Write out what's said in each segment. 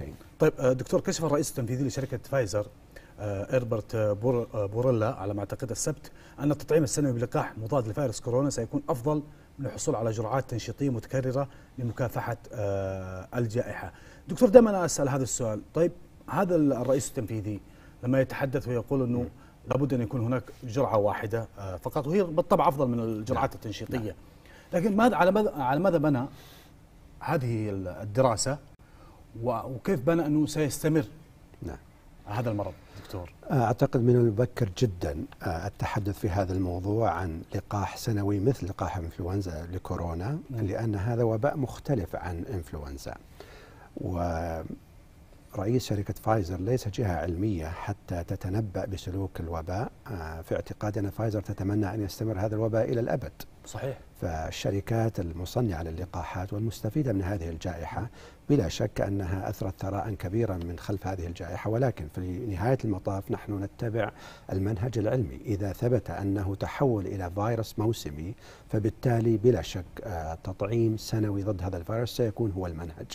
الشركتين طيب آه، دكتور كشف الرئيس التنفيذي لشركة فايزر إربرت آه، آه، بوريلا على ما أعتقد السبت أن التطعيم السنوي بلقاح مضاد لفيروس كورونا سيكون أفضل من الحصول على جرعات تنشيطية متكررة لمكافحة الجائحة دكتور دائما أسأل هذا السؤال طيب هذا الرئيس التنفيذي لما يتحدث ويقول أنه لابد أن يكون هناك جرعة واحدة فقط وهي بالطبع أفضل من الجرعات نعم. التنشيطية نعم. لكن ماذا على ماذا على ماذا بنى هذه الدراسة وكيف بنى أنه سيستمر نعم. هذا المرض دكتور آه، أعتقد من المبكر جدا آه، التحدث في هذا الموضوع عن لقاح سنوي مثل لقاح إنفلونزا لكورونا نعم. لأن هذا وباء مختلف عن إنفلونزا ورئيس شركة فايزر ليس جهة علمية حتى تتنبأ بسلوك الوباء آه، في اعتقادنا فايزر تتمنى أن يستمر هذا الوباء إلى الأبد صحيح فالشركات المصنعة للقاحات والمستفيدة من هذه الجائحة بلا شك أنها أثرت ثراء كبيرا من خلف هذه الجائحة ولكن في نهاية المطاف نحن نتبع المنهج العلمي إذا ثبت أنه تحول إلى فيروس موسمي فبالتالي بلا شك آه، تطعيم سنوي ضد هذا الفيروس سيكون هو المنهج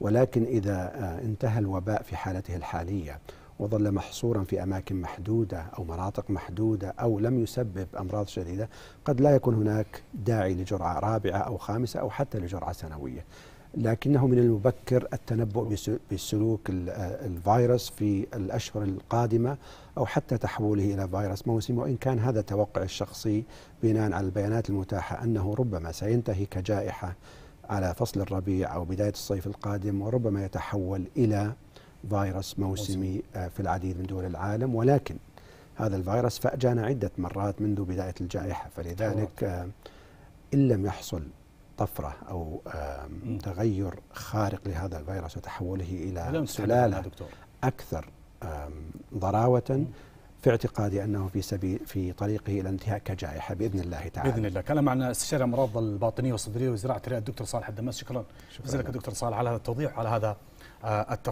ولكن إذا آه، انتهى الوباء في حالته الحالية وظل محصورا في أماكن محدودة أو مناطق محدودة أو لم يسبب أمراض شديدة قد لا يكون هناك داعي لجرعة رابعة أو خامسة أو حتى لجرعة سنوية لكنه من المبكر التنبؤ بسلوك الفيروس في الأشهر القادمة أو حتى تحوله إلى فيروس موسمي وإن كان هذا توقع الشخصي بناء على البيانات المتاحة أنه ربما سينتهي كجائحة على فصل الربيع أو بداية الصيف القادم وربما يتحول إلى فيروس موسمي آه، في العديد من دول العالم ولكن هذا الفيروس فأجانا عدة مرات منذ بداية الجائحة فلذلك آه، إن لم يحصل طفرة أو آه، تغير خارق لهذا الفيروس وتحوله إلى سلالة أكثر ضراوة في اعتقادي انه في سبيل في طريقه الى انتهاء كجائحه باذن الله تعالى. باذن الله، كان معنا استشاري امراض الباطنيه والصدريه وزراعه الرئه الدكتور صالح الدماس، شكرا جزيلا دكتور صالح على هذا التوضيح وعلى هذا التفصيل.